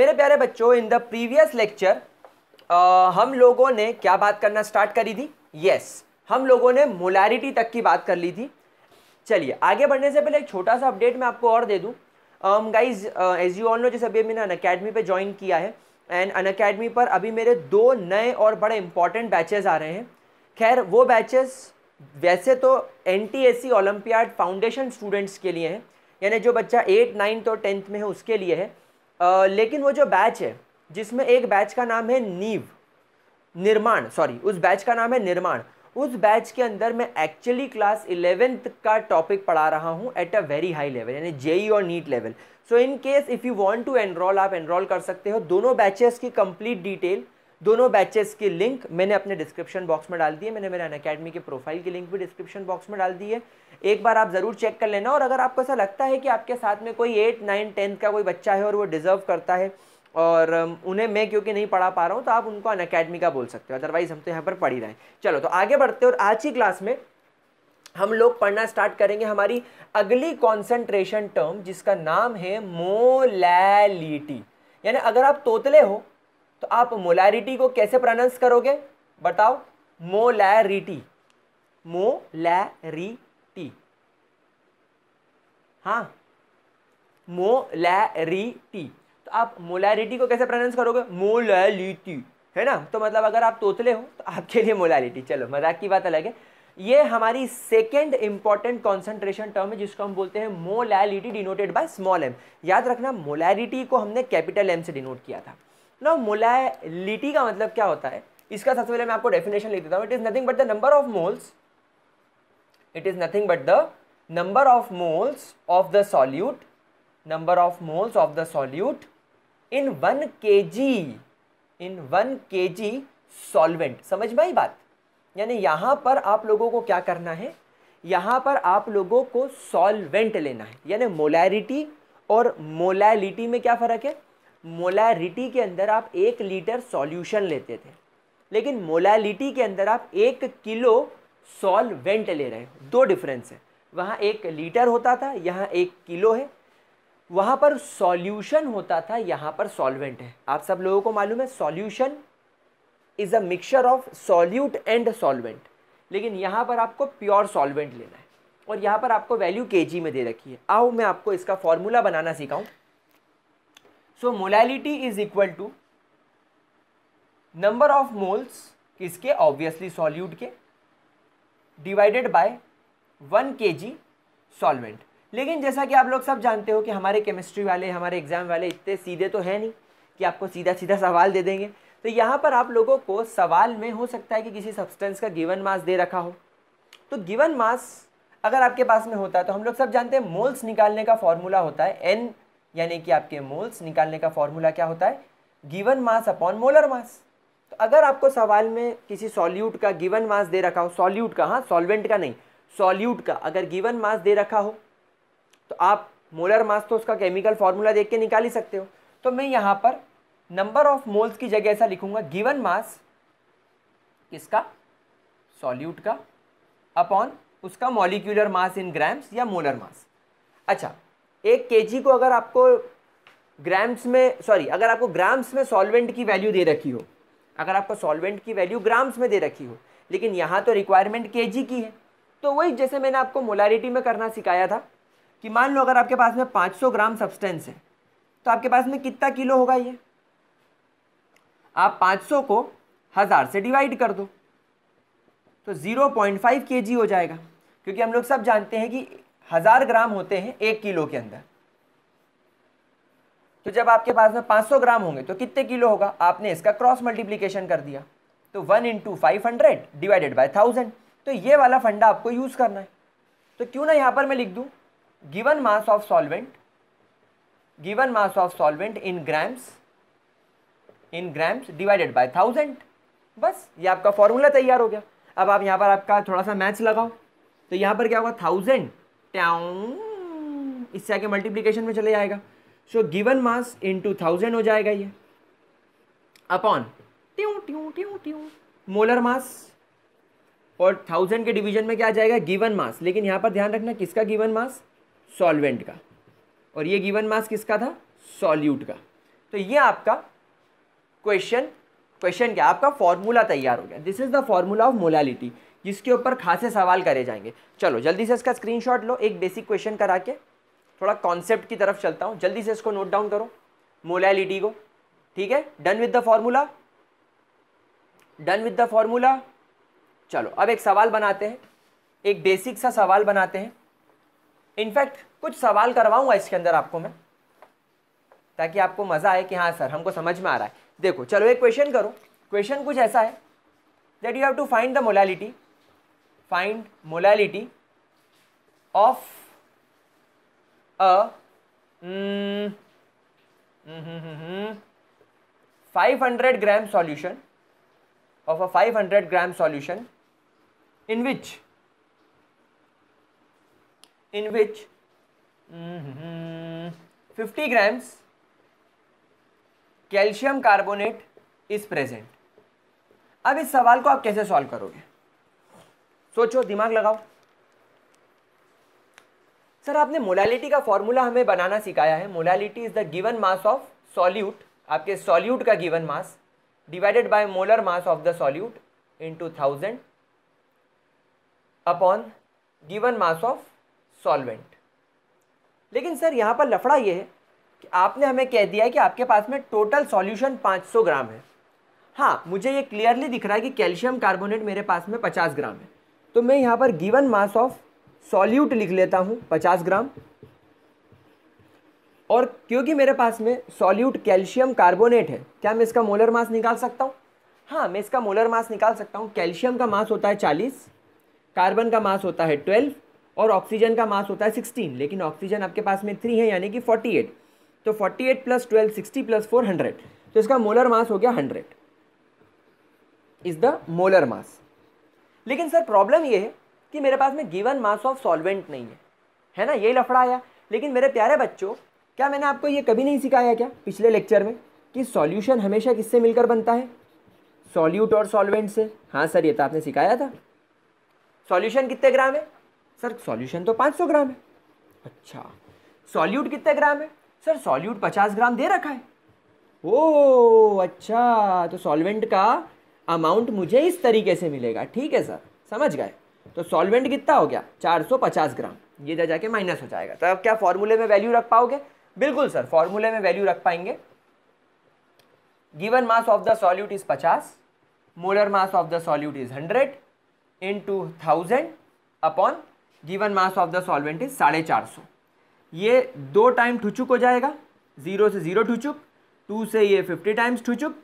मेरे प्यारे बच्चों इन द प्रीवियस लेक्चर हम लोगों ने क्या बात करना स्टार्ट करी थी यस yes, हम लोगों ने मोलैरिटी तक की बात कर ली थी चलिए आगे बढ़ने से पहले एक छोटा सा अपडेट मैं आपको और दे दूँ guys as you all know जैसे अभी मैंने अन अकेडमी पर ज्वाइन किया है एंड अन अकेडमी पर अभी मेरे दो नए और बड़े इंपॉर्टेंट बैचेज़ आ रहे हैं खैर वो बैचेस वैसे तो N T S C Olympiad foundation students के लिए हैं यानी जो बच्चा एट नाइन्थ और टेंथ में है उसके लिए है लेकिन वो जो बैच है जिसमें एक बैच का नाम है नीव निर्माण सॉरी उस बैच का नाम है निर्माण उस बैच के अंदर मैं एक्चुअली क्लास इलेवेंथ का टॉपिक पढ़ा रहा हूँ at a very high level यानी जेई e और NEET level so in case if you want to enrol आप एनरोल कर सकते हो दोनों बैचेस की कंप्लीट डिटेल दोनों बैचेस की लिंक मैंने अपने डिस्क्रिप्शन बॉक्स में डाल दी है मैंने मेरे अन के प्रोफाइल की लिंक भी डिस्क्रिप्शन बॉक्स में डाल दी है एक बार आप ज़रूर चेक कर लेना और अगर आपको ऐसा लगता है कि आपके साथ में कोई एट नाइन टेंथ का कोई बच्चा है और वो डिज़र्व करता है और उन्हें मैं क्योंकि नहीं पढ़ा पा रहा हूँ तो आप उनको अन अकेडमी का बोल सकते हो अदरवाइज़ हम तो यहाँ पर पढ़ ही रहे हैं चलो तो आगे बढ़ते और आज की क्लास में हम लोग पढ़ना स्टार्ट करेंगे हमारी अगली कॉन्सेंट्रेशन टर्म जिसका नाम है मोलैलिटी यानी अगर आप तोतले हो तो आप मोलैरिटी को कैसे प्रोनाउंस करोगे बताओ मोलैरिटी मोलैरिटी हाँ मोलैरिटी तो आप मोलैरिटी को कैसे प्रोनाउंस करोगे मोलैलिटी है ना तो मतलब अगर आप तोतले हो तो आपके लिए मोलैलिटी चलो मजाक की बात अलग है ये हमारी सेकेंड इंपॉर्टेंट कॉन्सेंट्रेशन टर्म है जिसको हम बोलते हैं molality denoted by small M याद रखना मोलैरिटी को हमने कैपिटल एम से डिनोट किया था ना मोलैलिटी का मतलब क्या होता है इसका सबसे पहले मैं आपको डेफिनेशन लिख देता हूँ it is nothing but the number of moles it is nothing but the number of moles of the solute number of moles of the solute in 1 kg in 1 kg solvent समझ में आई बात यानी यहाँ पर आप लोगों को क्या करना है यहाँ पर आप लोगों को सॉल्वेंट लेना है यानी मोलैरिटी और मोलैलिटी में क्या फ़र्क है मोलैरिटी के अंदर आप एक लीटर सॉल्यूशन लेते थे लेकिन मोलैलिटी के अंदर आप एक किलो सॉल्वेंट ले रहे हो दो डिफरेंस है वहाँ एक लीटर होता था यहाँ एक किलो है वहाँ पर सॉल्यूशन होता था यहाँ पर सॉल्वेंट है आप सब लोगों को मालूम है solution is a mixture of solute and solvent लेकिन यहाँ पर आपको प्योर सॉल्वेंट लेना है और यहाँ पर आपको वैल्यू के में दे रखी है आओ मैं आपको इसका फॉर्मूला बनाना सिखाऊँ so molality is equal to number of moles किसके ऑब्वियसली सॉल्यूट के divided by one K G solvent लेकिन जैसा कि आप लोग सब जानते हो कि हमारे केमिस्ट्री वाले हमारे एग्ज़ाम वाले इतने सीधे तो है नहीं कि आपको सीधा सीधा सवाल दे देंगे तो यहाँ पर आप लोगों को सवाल में हो सकता है कि किसी सब्सटेंस का गिवन मास दे रखा हो तो गिवन मास अगर आपके पास में होता है तो हम लोग सब जानते हैं मोल्स निकालने का फॉर्मूला होता है एन यानी कि आपके मोल्स निकालने का फॉर्मूला क्या होता है given mass upon molar mass तो अगर आपको सवाल में किसी सॉल्यूट का गिवन मास दे रखा हो सॉल्यूट का हाँ सॉल्वेंट का नहीं सॉल्यूट का अगर गिवन मास दे रखा हो तो आप मोलर मास तो उसका केमिकल फार्मूला देख के निकाल ही सकते हो तो मैं यहाँ पर नंबर ऑफ मोल्स की जगह ऐसा लिखूंगा गिवन मास किसका सॉल्यूट का अपॉन उसका मॉलिक्यूलर मास इन ग्राम्स या मोलर मास अच्छा एक केजी को अगर आपको ग्राम्स में सॉरी अगर आपको ग्राम्स में सॉल्वेंट की वैल्यू दे रखी हो अगर आपको सॉल्वेंट की वैल्यू ग्राम्स में दे रखी हो लेकिन यहाँ तो रिक्वायरमेंट केजी की है तो वही जैसे मैंने आपको मोलारिटी में करना सिखाया था कि मान लो अगर आपके पास में 500 ग्राम सब्सटेंस है तो आपके पास में कितना किलो होगा ये आप 500 को हज़ार से डिवाइड कर दो तो 0.5 जी हो जाएगा क्योंकि हम लोग सब जानते हैं कि हज़ार ग्राम होते हैं एक किलो के अंदर तो जब आपके पास में 500 ग्राम होंगे तो कितने किलो होगा आपने इसका क्रॉस मल्टीप्लीकेशन कर दिया तो one into five hundred divided by thousand तो ये वाला फंडा आपको यूज़ करना है तो क्यों ना यहाँ पर मैं लिख दूँ given mass of solvent given mass of solvent in grams in grams divided by thousand बस ये आपका फॉर्मूला तैयार हो गया अब आप यहाँ पर आपका थोड़ा सा मैच लगाओ तो यहाँ पर क्या होगा थाउजेंड टाउन इससे आगे मल्टीप्लीकेशन में चले जाएगा so given mass into thousand हो जाएगा ये अपॉन ट्यू ट्यू ट्यू ट्यू मोलर मास और थाउजेंड के डिवीजन में क्या आ जाएगा गिवन मास लेकिन यहाँ पर ध्यान रखना किसका गिवन मास सॉल्वेंट का और ये गिवन मास किसका था सॉल्यूट का तो ये आपका क्वेश्चन क्वेश्चन क्या आपका फॉर्मूला तैयार हो गया this is the formula of molality जिसके ऊपर खासे सवाल करे जाएंगे चलो जल्दी से इसका स्क्रीन लो एक बेसिक क्वेश्चन करा के थोड़ा कॉन्सेप्ट की तरफ चलता हूँ जल्दी से इसको नोट डाउन करो मोलालिटी को ठीक है done with the formula done with the formula चलो अब एक सवाल बनाते हैं एक बेसिक सा सवाल बनाते हैं इनफैक्ट कुछ सवाल करवाऊंगा इसके अंदर आपको मैं ताकि आपको मज़ा आए कि हाँ सर हमको समझ में आ रहा है देखो चलो एक क्वेश्चन करो क्वेश्चन कुछ ऐसा है that you have to find the molality find molality of a five hundred gram solution of a five hundred gram solution in which in which mm, mm-hmm. 50 grams calcium carbonate is present अब इस सवाल को आप कैसे solve करोगे सोचो दिमाग लगाओ सर आपने मोलालिटी का फॉर्मूला हमें बनाना सिखाया है molality is the given mass of solute आपके सॉल्यूट का given mass divided by molar mass of the solute into thousand upon given mass of solvent लेकिन सर यहाँ पर लफड़ा ये है कि आपने हमें कह दिया है कि आपके पास में टोटल सॉल्यूशन 500 ग्राम है हाँ मुझे ये क्लियरली दिख रहा है कि कैल्शियम कार्बोनेट मेरे पास में 50 ग्राम है तो मैं यहाँ पर गिवन मास ऑफ सॉल्यूट लिख लेता हूँ 50 ग्राम और क्योंकि मेरे पास में सॉल्यूट कैल्शियम कार्बोनेट है क्या मैं इसका मोलर मास निकाल सकता हूँ हाँ मैं इसका मोलर मास निकाल सकता हूँ कैल्शियम का मास होता है चालीस कार्बन का मास होता है ट्वेल्व और ऑक्सीजन का मास होता है सिक्सटीन लेकिन ऑक्सीजन आपके पास में थ्री है यानी कि फोर्टी एट तो forty eight plus twelve sixty plus four hundred तो इसका मोलर मास हो गया hundred is the molar mass लेकिन सर प्रॉब्लम ये है कि मेरे पास में गिवन मास ऑफ सॉल्वेंट नहीं है है ना ये लफड़ा आया लेकिन मेरे प्यारे बच्चों क्या मैंने आपको ये कभी नहीं सिखाया क्या पिछले लेक्चर में कि सॉल्यूशन हमेशा किससे मिलकर बनता है सॉल्यूट और सॉल्वेंट से हाँ सर ये तो आपने सिखाया था सॉल्यूशन कितने ग्राम है सर सॉल्यूशन तो 500 ग्राम है अच्छा सॉल्यूट कितने ग्राम है सर सॉल्यूट 50 ग्राम दे रखा है ओ अच्छा तो सॉल्वेंट का अमाउंट मुझे इस तरीके से मिलेगा ठीक है सर समझ गए तो सॉल्वेंट कितना हो गया 450 ग्राम ये जा जाके माइनस हो जाएगा तो अब क्या फॉर्मूले में वैल्यू रख पाओगे बिल्कुल सर फॉर्मूले में वैल्यू रख पाएंगे given mass of the solute is 50 molar mass of the solute is hundred into thousand upon given mass of the solvent is साढ़े चार सौ ये दो टाइम ठुचुक हो जाएगा ज़ीरो से ज़ीरो ठुचुक टू से ये फिफ्टी टाइम्स ठुचुक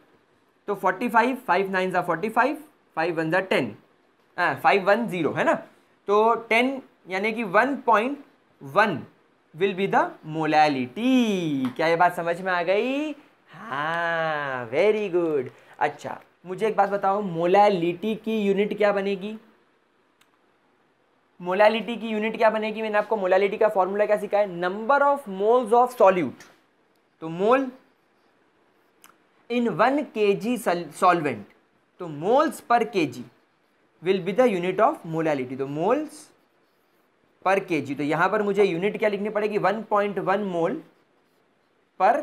तो फोर्टी फाइव फाइव नाइन ज़ा फोर्टी फाइव फाइव वन ज़ा टेन फाइव वन ज़ीरो है ना तो टेन यानी कि one point one will be the molality क्या ये बात समझ में आ गई हाँ वेरी गुड अच्छा मुझे एक बात बताओ मोलैलिटी की यूनिट क्या बनेगी मोलालिटी की यूनिट क्या बनेगी मैंने आपको मोलालिटी का फॉर्मूला क्या सिखाया number of moles of solute तो mole in one K G solvent तो moles per K G will be the unit of molality तो मोल्स पर के जी तो यहां पर मुझे यूनिट क्या लिखनी पड़ेगी 1.1 mole per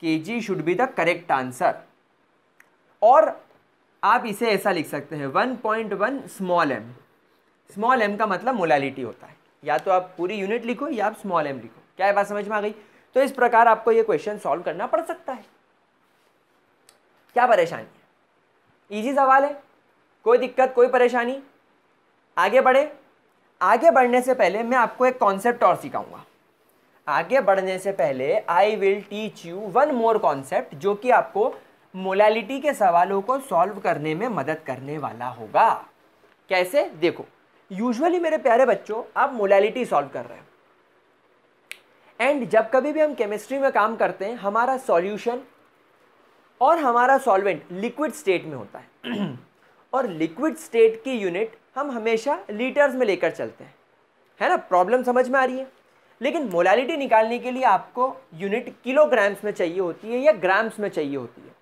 K G should be the correct answer और आप इसे ऐसा लिख सकते हैं 1.1 स्मॉल एम स्मॉल एम का मतलब मोलैलिटी होता है या तो आप पूरी यूनिट लिखो या आप स्मॉल एम लिखो क्या बात समझ में आ गई तो इस प्रकार आपको ये क्वेश्चन सॉल्व करना पड़ सकता है क्या परेशानी है ईजी सवाल है कोई दिक्कत कोई परेशानी आगे बढ़े आगे बढ़ने से पहले मैं आपको एक कॉन्सेप्ट और सिखाऊंगा आगे बढ़ने से पहले I will teach you one more concept जो कि आपको मोलैलिटी के सवालों को सॉल्व करने में मदद करने वाला होगा कैसे देखो यूजुअली मेरे प्यारे बच्चों आप मोलैलिटी सॉल्व कर रहे हैं एंड जब कभी भी हम केमिस्ट्री में काम करते हैं हमारा सॉल्यूशन और हमारा सॉल्वेंट लिक्विड स्टेट में होता है और लिक्विड स्टेट की यूनिट हम हमेशा लीटर्स में लेकर चलते हैं है ना प्रॉब्लम समझ में आ रही है लेकिन मोलालिटी निकालने के लिए आपको यूनिट किलोग्राम्स में चाहिए होती है या ग्राम्स में चाहिए होती है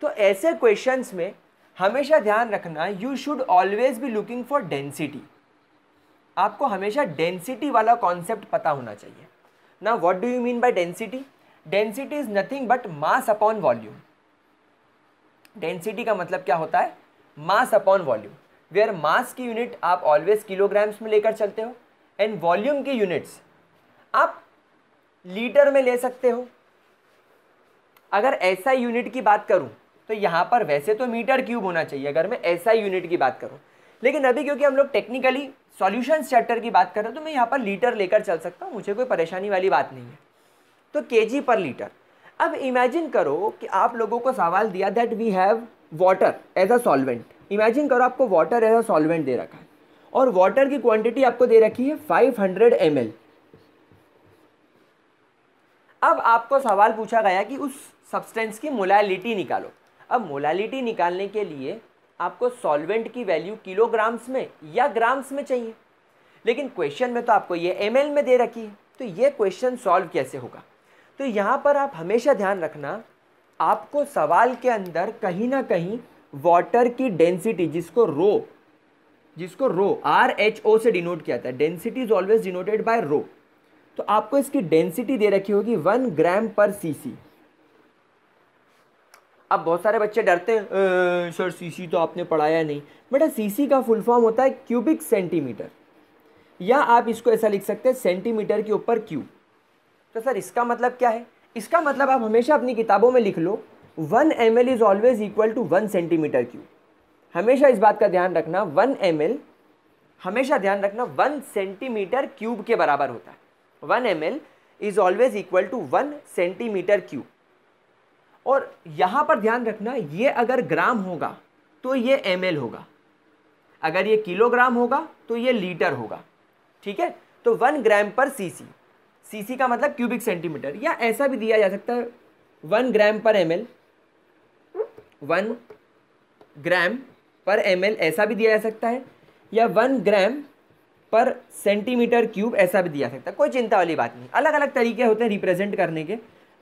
तो ऐसे क्वेश्चंस में हमेशा ध्यान रखना you should always be looking for density आपको हमेशा डेंसिटी वाला कॉन्सेप्ट पता होना चाहिए ना what do you mean by density density is nothing but mass upon volume density का मतलब क्या होता है mass upon volume where mass की यूनिट आप ऑलवेज किलोग्राम्स में लेकर चलते हो एंड वॉल्यूम की यूनिट्स आप लीटर में ले सकते हो अगर ऐसा यूनिट की बात करूं तो यहाँ पर वैसे तो मीटर क्यूब होना चाहिए अगर मैं ऐसा यूनिट की बात करूं लेकिन अभी क्योंकि हम लोग टेक्निकली सॉल्यूशंस चैप्टर की बात कर रहे हैं तो मैं यहाँ पर लीटर लेकर चल सकता हूँ मुझे कोई परेशानी वाली बात नहीं है तो के पर लीटर अब इमेजिन करो कि आप लोगों को सवाल दिया that we have water as a solvent imagine करो आपको वाटर एज अ सॉल्वेंट दे रखा है और वाटर की क्वांटिटी आपको दे रखी है 500 हंड्रेड अब आपको सवाल पूछा गया कि उस सब्सटेंस की मोलालिटी निकालो अब मोलालिटी निकालने के लिए आपको सॉल्वेंट की वैल्यू किलोग्राम्स में या ग्राम्स में चाहिए लेकिन क्वेश्चन में तो आपको ये एम में दे रखी है तो ये क्वेश्चन सॉल्व कैसे होगा तो यहाँ पर आप हमेशा ध्यान रखना आपको सवाल के अंदर कहीं ना कहीं वाटर की डेंसिटी जिसको रो जिसको रो आर एच ओ से डिनोट किया जाता है density is always denoted by rho तो आपको इसकी डेंसिटी दे रखी होगी वन ग्राम पर सीसी अब बहुत सारे बच्चे डरते हैं सर सीसी तो आपने पढ़ाया नहीं बेटा सीसी का फुल फॉर्म होता है क्यूबिक सेंटीमीटर या आप इसको ऐसा लिख सकते हैं सेंटीमीटर के ऊपर क्यूब तो सर इसका मतलब क्या है इसका मतलब आप हमेशा अपनी किताबों में लिख लो one M L is always equal to one centimetre cube हमेशा इस बात का ध्यान रखना वन एम एल हमेशा ध्यान रखना वन सेंटीमीटर क्यूब के बराबर होता है one M L is always equal to one centimetre cube और यहाँ पर ध्यान रखना ये अगर ग्राम होगा तो ये एम होगा अगर ये किलोग्राम होगा तो ये लीटर होगा ठीक है तो one gram per CC CC का मतलब क्यूबिक सेंटीमीटर या ऐसा भी दिया जा सकता है वन ग्राम पर एम एल वन ग्राम पर एम एल ऐसा भी दिया जा सकता है या वन ग्राम पर सेंटीमीटर क्यूब ऐसा भी दिया जा सकता है कोई चिंता वाली बात नहीं अलग अलग तरीके होते हैं रिप्रेजेंट करने के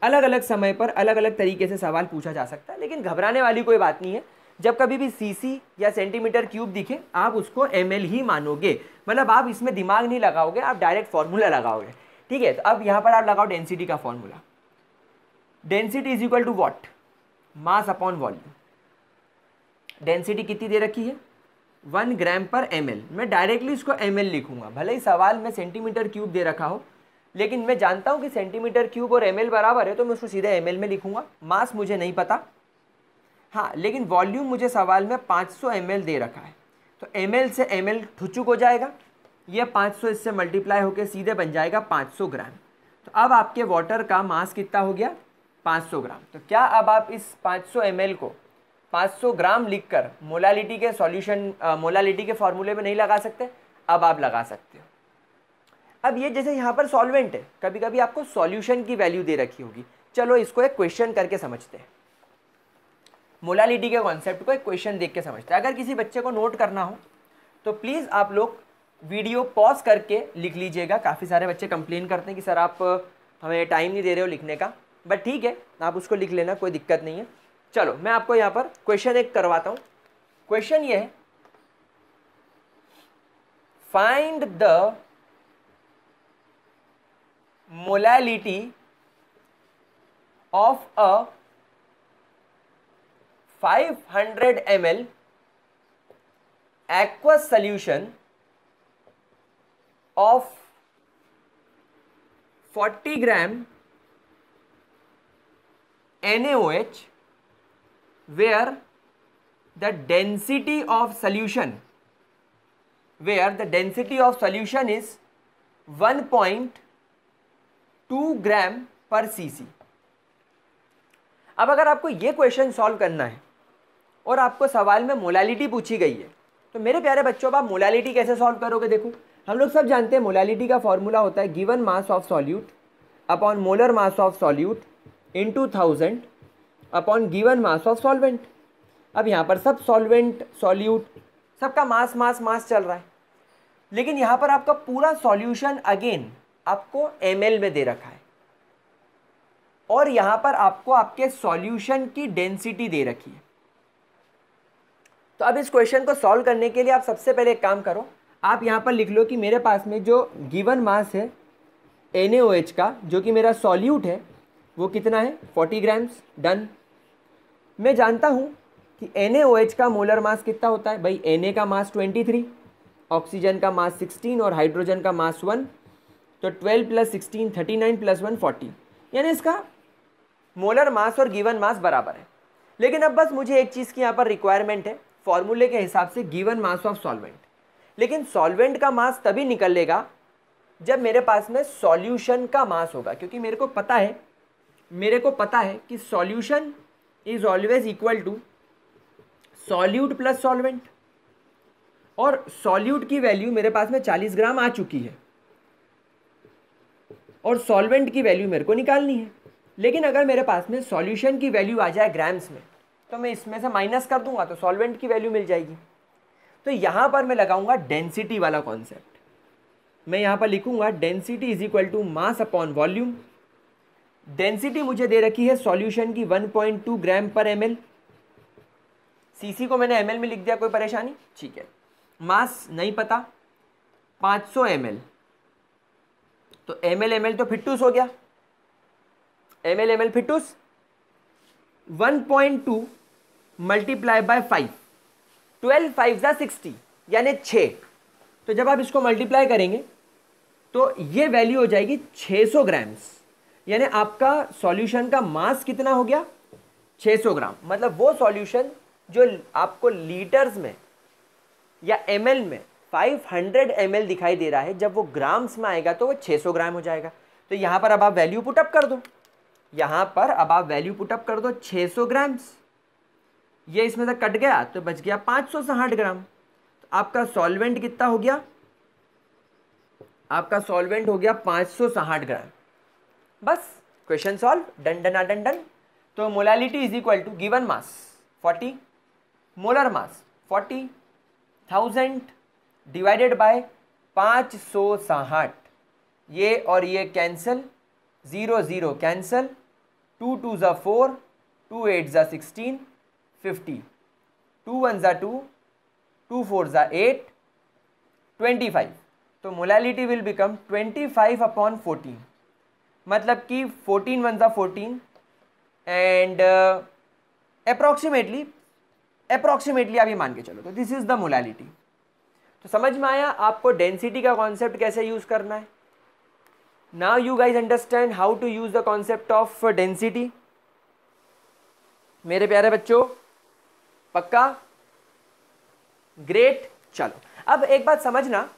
अलग अलग समय पर अलग अलग तरीके से सवाल पूछा जा सकता है लेकिन घबराने वाली कोई बात नहीं है जब कभी भी सीसी या सेंटीमीटर क्यूब दिखे आप उसको एम ही मानोगे मतलब आप इसमें दिमाग नहीं लगाओगे आप डायरेक्ट फार्मूला लगाओगे ठीक है तो अब यहाँ पर आप लगाओ डेंसिटी का formula density is equal to what mass upon volume density कितनी दे रखी है वन ग्राम पर एम मैं डायरेक्टली इसको एम लिखूंगा भले ही सवाल में सेंटीमीटर क्यूब दे रखा हो लेकिन मैं जानता हूँ कि सेंटीमीटर क्यूब और एम बराबर है तो मैं उसको सीधे एम में लिखूंगा मास मुझे नहीं पता हाँ लेकिन वॉल्यूम मुझे सवाल में 500 सौ दे रखा है तो एम से एम एल हो जाएगा यह 500 इससे मल्टीप्लाई होकर सीधे बन जाएगा 500 ग्राम तो अब आपके वाटर का मास कितना हो गया 500 ग्राम तो क्या अब आप इस 500 सौ को 500 ग्राम लिखकर मोलालिटी के सॉल्यूशन मोलालिटी के फॉर्मूले में नहीं लगा सकते अब आप लगा सकते हो अब ये जैसे यहाँ पर सॉल्वेंट है कभी कभी आपको सॉल्यूशन की वैल्यू दे रखी होगी चलो इसको एक क्वेश्चन करके समझते हैं मोलालिटी के कॉन्सेप्ट को एक क्वेश्चन देख के समझते हैं अगर किसी बच्चे को नोट करना हो तो प्लीज़ आप लोग वीडियो पॉज करके लिख लीजिएगा काफ़ी सारे बच्चे कंप्लेन करते हैं कि सर आप हमें टाइम नहीं दे रहे हो लिखने का बट ठीक है आप उसको लिख लेना कोई दिक्कत नहीं है चलो मैं आपको यहाँ पर क्वेश्चन एक करवाता हूँ क्वेश्चन ये है find the molality of a 500 ml aqueous solution of 40 gram NaOH where the density of solution where the density of solution is 1.0 two gram per C अब अगर आपको ये क्वेश्चन सॉल्व करना है और आपको सवाल में मोलालिटी पूछी गई है तो मेरे प्यारे बच्चों आप मोलालिटी कैसे सॉल्व करोगे देखो हम लोग सब जानते हैं मोलालिटी का फॉर्मूला होता है given mass of solute upon molar mass of solute into thousand upon given mass of solvent अब यहाँ पर सब सॉल्वेंट सॉल्यूट सबका मास मास मास चल रहा है लेकिन यहाँ पर आपका पूरा सॉल्यूशन अगेन आपको एम में दे रखा है और यहाँ पर आपको आपके सॉल्यूशन की डेंसिटी दे रखी है तो अब इस क्वेश्चन को सॉल्व करने के लिए आप सबसे पहले एक काम करो आप यहाँ पर लिख लो कि मेरे पास में जो गिवन मास है एन का जो कि मेरा सॉल्यूट है वो कितना है 40 ग्राम्स डन मैं जानता हूँ कि एन का मोलर मास कितना होता है भाई एन का मास 23 ऑक्सीजन का मास 16 और हाइड्रोजन का मास वन तो twelve plus sixteen thirty nine plus one forty यानी इसका मोलर मास और गिवन मास बराबर है लेकिन अब बस मुझे एक चीज़ की यहाँ पर रिक्वायरमेंट है फॉर्मूले के हिसाब से गिवन मास ऑफ सॉल्वेंट लेकिन सॉल्वेंट का मास तभी निकल लेगा जब मेरे पास में सॉल्यूशन का मास होगा क्योंकि मेरे को पता है मेरे को पता है कि solution is always equal to solute plus solvent और सॉल्यूट की वैल्यू मेरे पास में 40 ग्राम आ चुकी है और सॉल्वेंट की वैल्यू मेरे को निकालनी है लेकिन अगर मेरे पास में सॉल्यूशन की वैल्यू आ जाए ग्राम्स में तो मैं इसमें से माइनस कर दूंगा तो सॉल्वेंट की वैल्यू मिल जाएगी तो यहाँ पर मैं लगाऊंगा डेंसिटी वाला कॉन्सेप्ट मैं यहाँ पर लिखूंगा density is equal to mass upon volume density मुझे दे रखी है सॉल्यूशन की 1.2 ग्राम पर एम एल को मैंने एम में लिख दिया कोई परेशानी ठीक है मास नहीं पता पाँच सौ तो एम एल एम एल तो फिट्टूस हो गया एम एल एम एल फिटूस one point two multiply by five twelve five ज़ा सिक्सटी यानी छः तो जब आप इसको मल्टीप्लाई करेंगे तो ये वैल्यू हो जाएगी 600 ग्राम्स यानी आपका सॉल्यूशन का मास कितना हो गया 600 ग्राम मतलब वो सॉल्यूशन जो आपको लीटर्स में या एम में 500 ml दिखाई दे रहा है जब वो ग्राम्स में आएगा तो वो 600 ग्राम हो जाएगा तो यहाँ पर अब आप वैल्यू पुटअप कर दो यहाँ पर अब आप वैल्यू पुटअप कर दो 600 ग्राम्स ये इसमें से कट गया तो बच गया 560 ग्राम तो आपका सॉल्वेंट कितना हो गया आपका सॉल्वेंट हो गया 560 ग्राम बस question solve done done done done तो molality is equal to given mass 40 molar mass 40 thousand divided by पाँच सौ साठ ये और ये cancel zero zero cancel two two ज़ा फोर टू एट ज़ा सिक्सटीन फिफ्टी टू वन ज़ा टू टू फोर ज़ा एट ट्वेंटी फाइव तो molality will become twenty five upon fourteen मतलब कि फोर्टीन वन ज़ा फोर्टीन एंड अप्रॉक्सीमेटली अप्रॉक्सीमेटली अभी मान के चलो तो दिस इज़ द मोलालिटी तो समझ में आया आपको डेंसिटी का कॉन्सेप्ट कैसे यूज़ करना है now you guys understand how to use the concept of density मेरे प्यारे बच्चों पक्का ग्रेट चलो अब एक बात समझना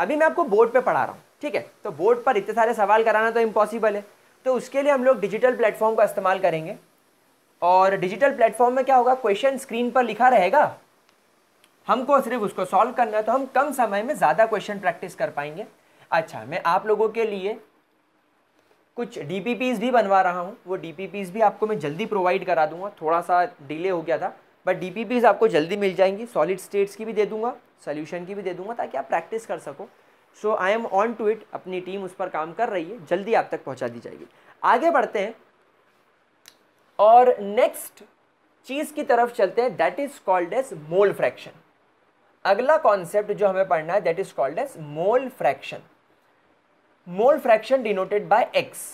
अभी मैं आपको बोर्ड पे पढ़ा रहा हूँ ठीक है तो बोर्ड पर इतने सारे सवाल कराना तो इम्पॉसिबल है तो उसके लिए हम लोग डिजिटल प्लेटफॉर्म का इस्तेमाल करेंगे और डिजिटल प्लेटफॉर्म में क्या होगा क्वेश्चन स्क्रीन पर लिखा रहेगा हमको सिर्फ उसको सॉल्व करना है तो हम कम समय में ज़्यादा क्वेश्चन प्रैक्टिस कर पाएंगे अच्छा मैं आप लोगों के लिए कुछ डी भी बनवा रहा हूँ वो डी भी आपको मैं जल्दी प्रोवाइड करा दूँगा थोड़ा सा डिले हो गया था बट डी आपको जल्दी मिल जाएंगी सॉलिड स्टेट्स की भी दे दूँगा सोल्यूशन की भी दे दूँगा ताकि आप प्रैक्टिस कर सको so I am on to it अपनी टीम उस पर काम कर रही है जल्दी आप तक पहुँचा दी जाएगी आगे बढ़ते हैं और नेक्स्ट चीज़ की तरफ चलते हैं that is called as mole fraction अगला कॉन्सेप्ट जो हमें पढ़ना है that is called as mole fraction mole fraction denoted by X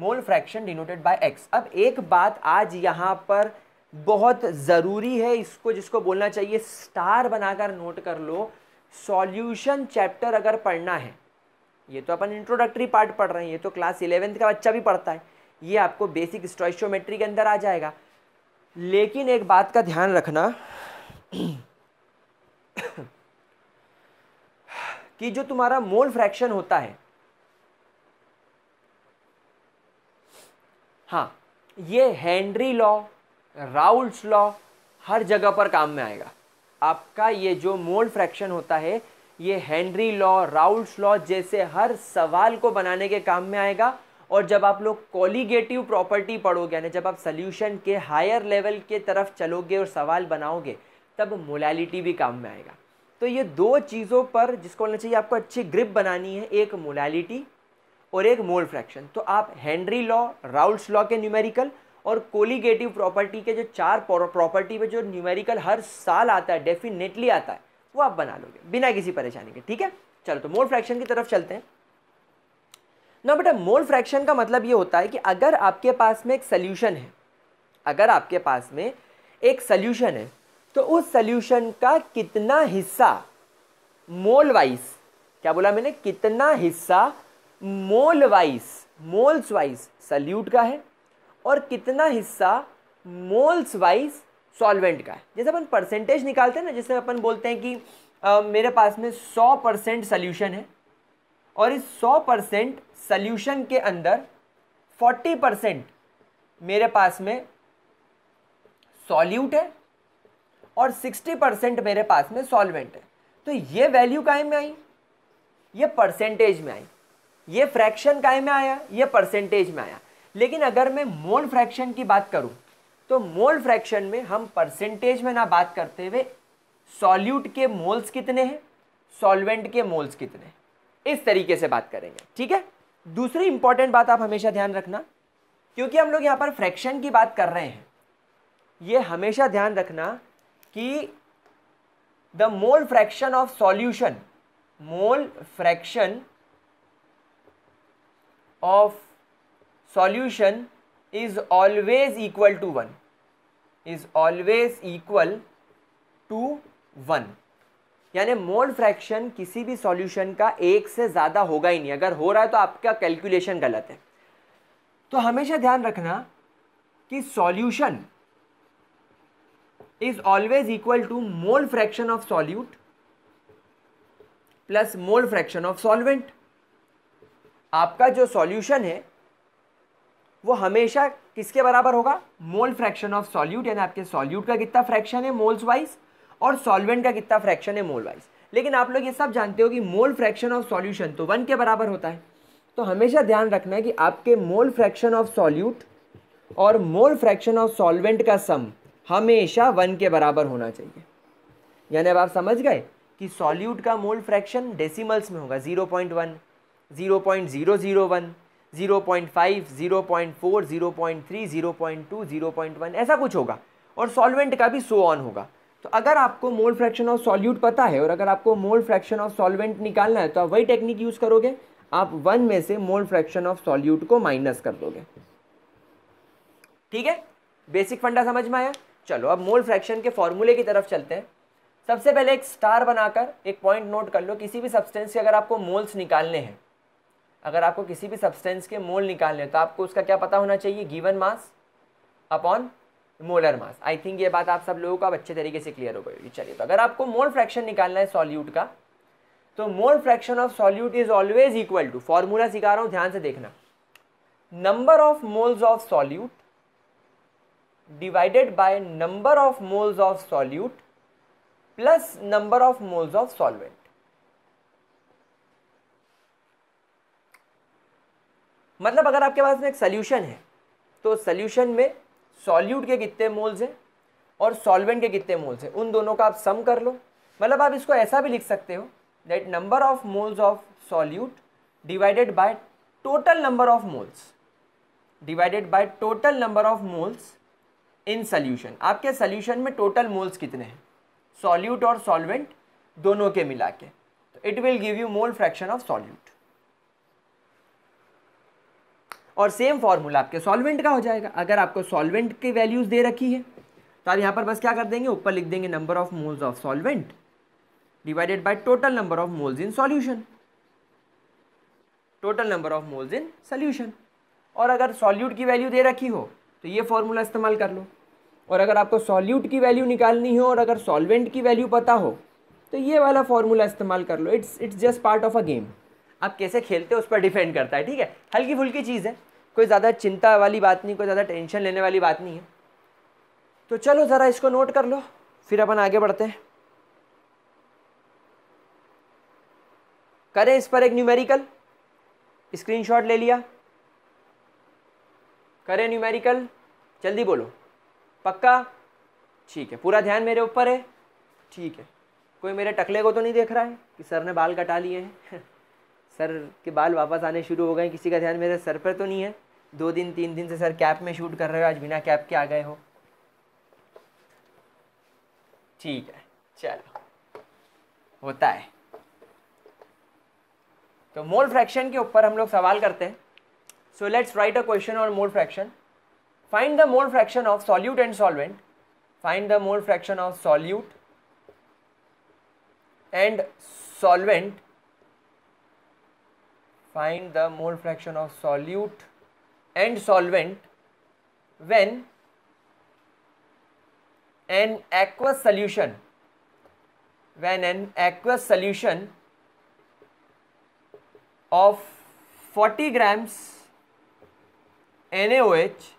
mole fraction denoted by X अब एक बात आज यहाँ पर बहुत ज़रूरी है इसको जिसको बोलना चाहिए स्टार बनाकर नोट कर लो सॉल्यूशन चैप्टर अगर पढ़ना है ये तो अपन इंट्रोडक्टरी पार्ट पढ़ रहे हैं ये तो क्लास इलेवेंथ का बच्चा भी पढ़ता है ये आपको बेसिक स्टोइशोमेट्री के अंदर आ जाएगा लेकिन एक बात का ध्यान रखना कि जो तुम्हारा मोल फ्रैक्शन होता है हाँ ये हेनरी लॉ राउल्स लॉ हर जगह पर काम में आएगा आपका ये जो मोल फ्रैक्शन होता है ये हेनरी लॉ राउल्स लॉ जैसे हर सवाल को बनाने के काम में आएगा और जब आप लोग कॉलीगेटिव प्रॉपर्टी पढ़ोगे यानी जब आप सल्यूशन के हायर लेवल के तरफ चलोगे और सवाल बनाओगे तब मोलैलिटी भी काम में आएगा तो ये दो चीज़ों पर जिसको बोलना चाहिए आपको अच्छी ग्रिप बनानी है एक मोलैलिटी और एक मोल फ्रैक्शन तो आप हेनरी लॉ राउल्स लॉ के न्यूमेरिकल और कोलिगेटिव प्रॉपर्टी के जो चार प्रॉपर्टी में जो न्यूमेरिकल हर साल आता है डेफिनेटली आता है वो आप बना लोगे बिना किसी परेशानी के ठीक है चलो तो मोल फ्रैक्शन की तरफ चलते हैं ना बेटा मोल फ्रैक्शन का मतलब ये होता है कि अगर आपके पास में एक सल्यूशन है अगर आपके पास में एक सल्यूशन है तो उस सल्यूशन का कितना हिस्सा मोल वाइज क्या बोला मैंने कितना हिस्सा mole wise moles wise solute का है और कितना हिस्सा मोल्स वाइज सॉल्वेंट का है जैसे अपन परसेंटेज निकालते हैं ना जैसे अपन बोलते हैं कि आ, मेरे पास में सौ परसेंट सल्यूशन है और इस सौ परसेंट सल्यूशन के अंदर फोर्टी परसेंट मेरे पास में सॉल्यूट है और 60 परसेंट मेरे पास में सॉल्वेंट है तो ये वैल्यू काय में आई ये परसेंटेज में आई ये फ्रैक्शन काय में आया ये परसेंटेज में आया लेकिन अगर मैं मोल फ्रैक्शन की बात करूं तो मोल फ्रैक्शन में हम परसेंटेज में ना बात करते हुए सॉल्यूट के मोल्स कितने हैं सॉल्वेंट के मोल्स कितने हैं इस तरीके से बात करेंगे ठीक है दूसरी इंपॉर्टेंट बात आप हमेशा ध्यान रखना क्योंकि हम लोग यहाँ पर फ्रैक्शन की बात कर रहे हैं ये हमेशा ध्यान रखना कि the mole fraction of solution mole fraction of solution is always equal to one is always equal to one यानी मोल फ्रैक्शन किसी भी सॉल्यूशन का एक से ज़्यादा होगा ही नहीं अगर हो रहा है तो आपका कैलकुलेशन गलत है तो हमेशा ध्यान रखना कि solution is always equal to mole fraction of solute plus mole fraction of solvent आपका जो सॉल्यूशन है वो हमेशा किसके बराबर होगा मोल फ्रैक्शन ऑफ सॉल्यूट यानी आपके सॉल्यूट का कितना फ्रैक्शन है मोल्स वाइज और सॉल्वेंट का कितना फ्रैक्शन है मोल वाइज लेकिन आप लोग ये सब जानते हो कि मोल फ्रैक्शन ऑफ सॉल्यूशन तो वन के बराबर होता है तो हमेशा ध्यान रखना है कि आपके मोल फ्रैक्शन ऑफ सॉल्यूट और मोल फ्रैक्शन ऑफ सॉल्वेंट का सम हमेशा वन के बराबर होना चाहिए यानी अब आप समझ गए कि सॉल्यूट का मोल फ्रैक्शन डेसिमल्स में होगा zero point one zero point zero zero one zero point five zero point four zero point three zero point two zero point one ऐसा कुछ होगा और सॉल्वेंट का भी सो ऑन होगा तो अगर आपको मोल फ्रैक्शन ऑफ सॉल्यूट पता है और अगर आपको मोल फ्रैक्शन ऑफ सॉल्वेंट निकालना है तो आप वही टेक्निक यूज़ करोगे आप वन में से मोल फ्रैक्शन ऑफ सॉल्यूट को माइनस कर दोगे ठीक है बेसिक फंडा समझ में आया चलो अब मोल फ्रैक्शन के फॉर्मूले की तरफ चलते हैं सबसे पहले एक स्टार बनाकर एक पॉइंट नोट कर लो किसी भी सब्सटेंस के अगर आपको मोल्स निकालने हैं अगर आपको किसी भी सब्सटेंस के मोल निकालने हैं तो आपको उसका क्या पता होना चाहिए given mass upon molar mass I think ये बात आप सब लोगों को अब अच्छे तरीके से क्लियर हो गई चलिए तो अगर आपको मोल फ्रैक्शन निकालना है सॉल्यूट का तो mole fraction of solute is always equal to formula सिखा रहा हूँ ध्यान से देखना number of moles of solute divided by number of moles of solute plus number of moles of solvent मतलब अगर आपके पास में एक सल्यूशन है तो सल्यूशन में सॉल्यूट के कितने मोल्स हैं और सॉल्वेंट के कितने मोल्स हैं उन दोनों का आप सम कर लो मतलब आप इसको ऐसा भी लिख सकते हो that number of moles of solute divided by total number of moles divided by total number of moles in solution आपके सॉल्यूशन में टोटल मोल्स कितने हैं सॉल्यूट और सॉल्वेंट दोनों के मिला के तो it will give you mole fraction of solute और सेम फॉर्मूला आपके सॉल्वेंट का हो जाएगा अगर आपको सॉल्वेंट की वैल्यूज़ दे रखी है तो आप यहाँ पर बस क्या कर देंगे ऊपर लिख देंगे number of moles of solvent divided by total number of moles in solution total number of moles in solution और अगर सॉल्यूट की वैल्यू दे रखी हो तो ये फॉर्मूला इस्तेमाल कर लो और अगर आपको सॉल्यूट की वैल्यू निकालनी हो और अगर सॉल्वेंट की वैल्यू पता हो तो ये वाला फॉर्मूला इस्तेमाल कर लो it's it's just part of a game आप कैसे खेलते हो उस पर डिपेंड करता है ठीक है हल्की फुल्की चीज़ है कोई ज़्यादा चिंता वाली बात नहीं कोई ज़्यादा टेंशन लेने वाली बात नहीं है तो चलो ज़रा इसको नोट कर लो फिर अपन आगे बढ़ते हैं करें इस पर एक न्यूमेरिकल स्क्रीनशॉट ले लिया करें न्यूमेरिकल जल्दी बोलो पक्का ठीक है पूरा ध्यान मेरे ऊपर है ठीक है कोई मेरे टकले को तो नहीं देख रहा है कि सर ने बाल कटा लिए हैं सर के बाल वापस आने शुरू हो गए किसी का ध्यान मेरे सर पर तो नहीं है दो दिन तीन दिन से सर कैप में शूट कर रहे हो आज बिना कैप के आ गए हो ठीक है चलो होता है तो मोल फ्रैक्शन के ऊपर हम लोग सवाल करते हैं so let's write a question और mole fraction Find the mole fraction of solute and solvent. Find the mole fraction of solute and solvent. Find the mole fraction of solute and solvent when an aqueous solution when an aqueous solution of 40 grams NaOH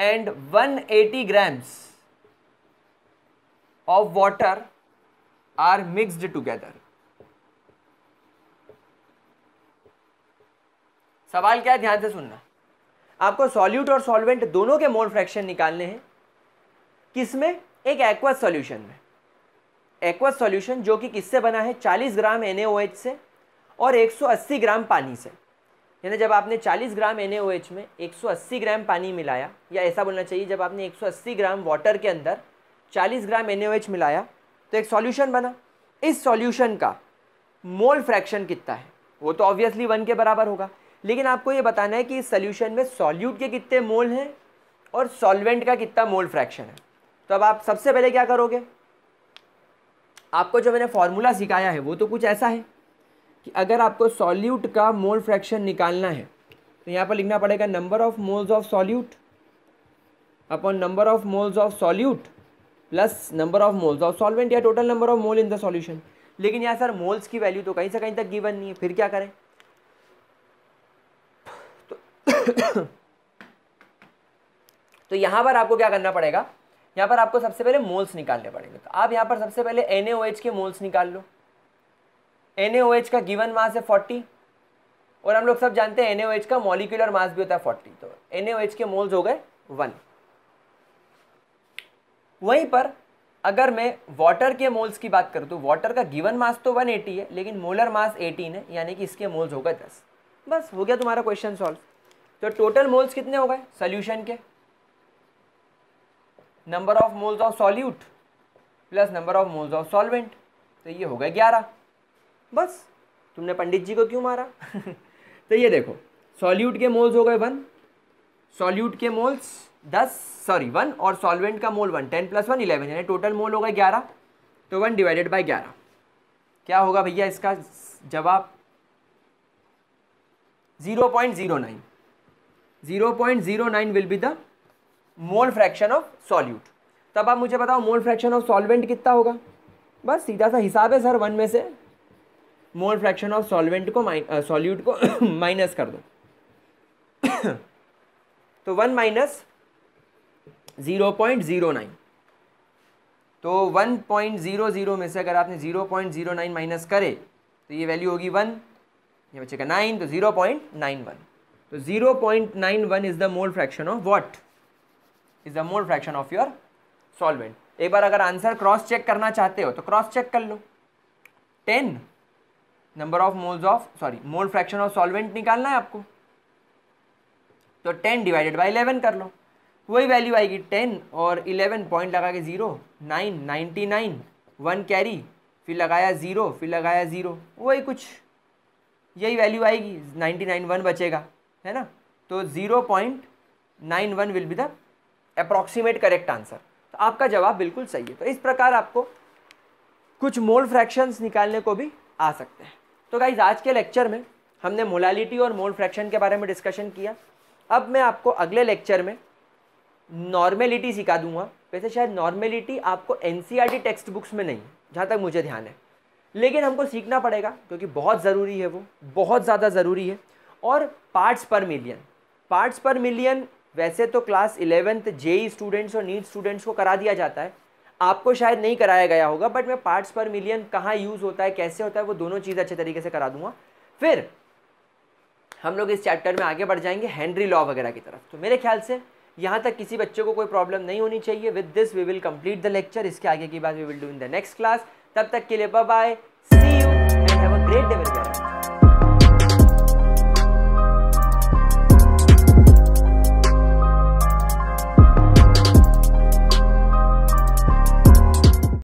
and 180 grams of water are mixed together सवाल क्या है ध्यान से सुनना आपको solute और solvent दोनों के मोल फ्रैक्शन निकालने हैं किसमें एक एक्वस सॉल्यूशन में एक्वस सॉल्यूशन जो कि किससे बना है 40 ग्राम एन से और 180 ग्राम पानी से यानी जब आपने 40 ग्राम एन में 180 ग्राम पानी मिलाया या ऐसा बोलना चाहिए जब आपने 180 ग्राम वाटर के अंदर 40 ग्राम एन मिलाया तो एक सॉल्यूशन बना इस सॉल्यूशन का मोल फ्रैक्शन कितना है वो तो ऑब्वियसली वन के बराबर होगा लेकिन आपको ये बताना है कि इस सोल्यूशन में सॉल्यूट के कितने मोल हैं और सॉल्वेंट का कितना मोल फ्रैक्शन है तो अब आप सबसे पहले क्या करोगे आपको जो मैंने फॉर्मूला सिखाया है वो तो कुछ ऐसा है कि अगर आपको सॉल्यूट का मोल फ्रैक्शन निकालना है तो यहाँ पर लिखना पड़ेगा number of moles of solute upon number of moles of solute plus number of moles of solvent या total number of mole in the solution लेकिन यहाँ सर मोल्स की वैल्यू तो कहीं से कहीं तक गिवन नहीं है फिर क्या करें तो, तो यहाँ पर आपको क्या करना पड़ेगा यहाँ पर आपको सबसे पहले मोल्स निकालने पड़ेंगे तो आप यहाँ पर सबसे पहले एन के मोल्स निकाल लो एन का गिवन मास है फोर्टी और हम लोग सब जानते हैं एन का मॉलिकुलर मास भी होता है फोर्टी तो एन के मोल्स हो गए वन वहीं पर अगर मैं वाटर के मोल्स की बात करूँ तो वाटर का गिवन मास तो 180 है लेकिन मोलर मास 18 है यानी कि इसके मोल्स हो गए दस बस हो गया तुम्हारा क्वेश्चन सॉल्व तो टोटल मोल्स कितने हो गए सोल्यूशन के number of moles of solute plus number of moles of solvent तो ये हो गए ग्यारह बस तुमने पंडित जी को क्यों मारा तो ये देखो सॉल्यूट के मोल्स हो गए वन सॉल्यूट के मोल्स दस सॉरी वन और सॉल्वेंट का mole one ten plus one eleven यानी टोटल मोल होगा ग्यारह तो वन डिवाइडेड बाई ग्यारह क्या होगा भैया इसका जवाब zero point zero nine zero point zero nine will be the mole fraction of solute तब आप मुझे बताओ मोल फ्रैक्शन ऑफ सॉल्वेंट कितना होगा बस सीधा सा हिसाब है सर वन में से मोल फ्रैक्शन ऑफ सॉल्वेंट को सॉल्यूट को माइनस कर दो तो one minus zero point zero nine तो वन पॉइंट ज़ीरो ज़ीरो में से अगर आपने zero point zero nine minus करे तो ये वैल्यू होगी वन ये बचेगा नाइन तो ज़ीरो पॉइंट नाइन वन तो zero point nine one is the mole fraction of what is the mole fraction of your solvent एक बार अगर आंसर क्रॉस चेक करना चाहते हो तो क्रॉस चेक कर लो ten number of moles of sorry mole fraction of solvent निकालना है आपको तो टेन डिवाइडेड बाई इलेवन कर लो वही वैल्यू आएगी टेन और इलेवन पॉइंट लगा के zero nine ninety nine one carry फिर लगाया ज़ीरो फिर लगाया ज़ीरो वही कुछ यही वैल्यू आएगी नाइन्टी नाइन वन बचेगा है ना तो zero point nine one will be the approximate correct answer तो आपका जवाब बिल्कुल सही है तो इस प्रकार आपको कुछ मोल फ्रैक्शंस निकालने को भी आ सकते हैं तो गाइज आज के लेक्चर में हमने मोलालिटी और मोल फ्रैक्शन के बारे में डिस्कशन किया अब मैं आपको अगले लेक्चर में नॉर्मेलिटी सिखा दूंगा वैसे शायद नॉर्मेलिटी आपको एन टेक्स्ट बुक्स में नहीं जहाँ तक मुझे ध्यान है लेकिन हमको सीखना पड़ेगा क्योंकि बहुत ज़रूरी है वो बहुत ज़्यादा ज़रूरी है और पार्ट्स पर मिलियन पार्ट्स पर मिलियन वैसे तो क्लास इलेवेंथ जेई स्टूडेंट्स और नीट स्टूडेंट्स को करा दिया जाता है आपको शायद नहीं कराया गया होगा बट मैं पार्ट्स पर मिलियन कहाँ यूज़ होता है कैसे होता है वो दोनों चीज़ अच्छे तरीके से करा दूंगा फिर हम लोग इस चैप्टर में आगे बढ़ जाएंगे हैंनरी लॉ वगैरह की तरफ तो मेरे ख्याल से यहाँ तक किसी बच्चे को कोई प्रॉब्लम नहीं होनी चाहिए with this we will complete the lecture इसके आगे की बात we will do in the next class तब तक के लिए bye bye see you and have a great day with